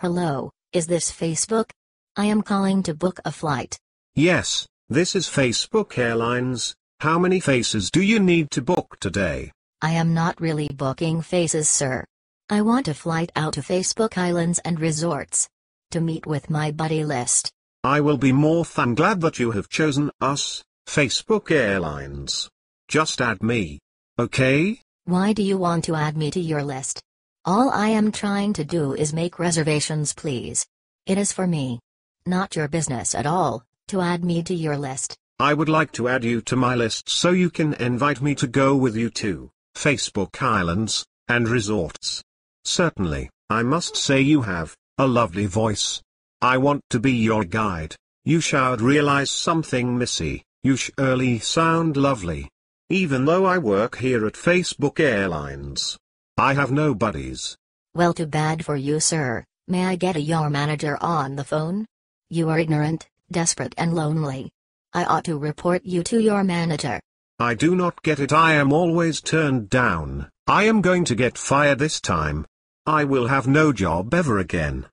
Hello, is this Facebook? I am calling to book a flight. Yes, this is Facebook Airlines. How many faces do you need to book today? I am not really booking faces, sir. I want a flight out to Facebook Islands and Resorts to meet with my buddy list. I will be more than glad that you have chosen us, Facebook Airlines. Just add me. Okay? Why do you want to add me to your list? All I am trying to do is make reservations please. It is for me. Not your business at all, to add me to your list. I would like to add you to my list so you can invite me to go with you to Facebook Islands and Resorts. Certainly, I must say you have a lovely voice. I want to be your guide. You should realize something, Missy. You surely sound lovely. Even though I work here at Facebook Airlines, I have no buddies. Well too bad for you sir, may I get your manager on the phone? You are ignorant, desperate and lonely. I ought to report you to your manager. I do not get it I am always turned down, I am going to get fired this time. I will have no job ever again.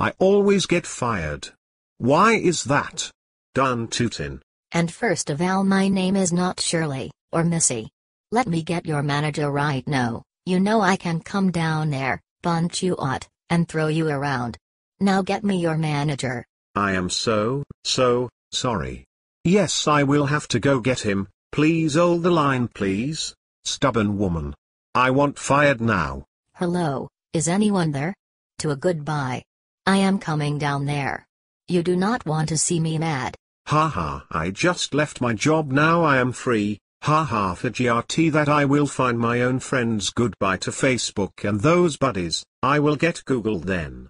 I always get fired. Why is that? Done Tutin. And first of all my name is not Shirley, or Missy. Let me get your manager right now. You know I can come down there, bunt you out, and throw you around. Now get me your manager. I am so, so, sorry. Yes I will have to go get him, please hold the line please. Stubborn woman. I want fired now. Hello, is anyone there? To a goodbye. I am coming down there. You do not want to see me mad. Haha, I just left my job now I am free, Ha ha for GRT that I will find my own friends goodbye to Facebook and those buddies, I will get Google then.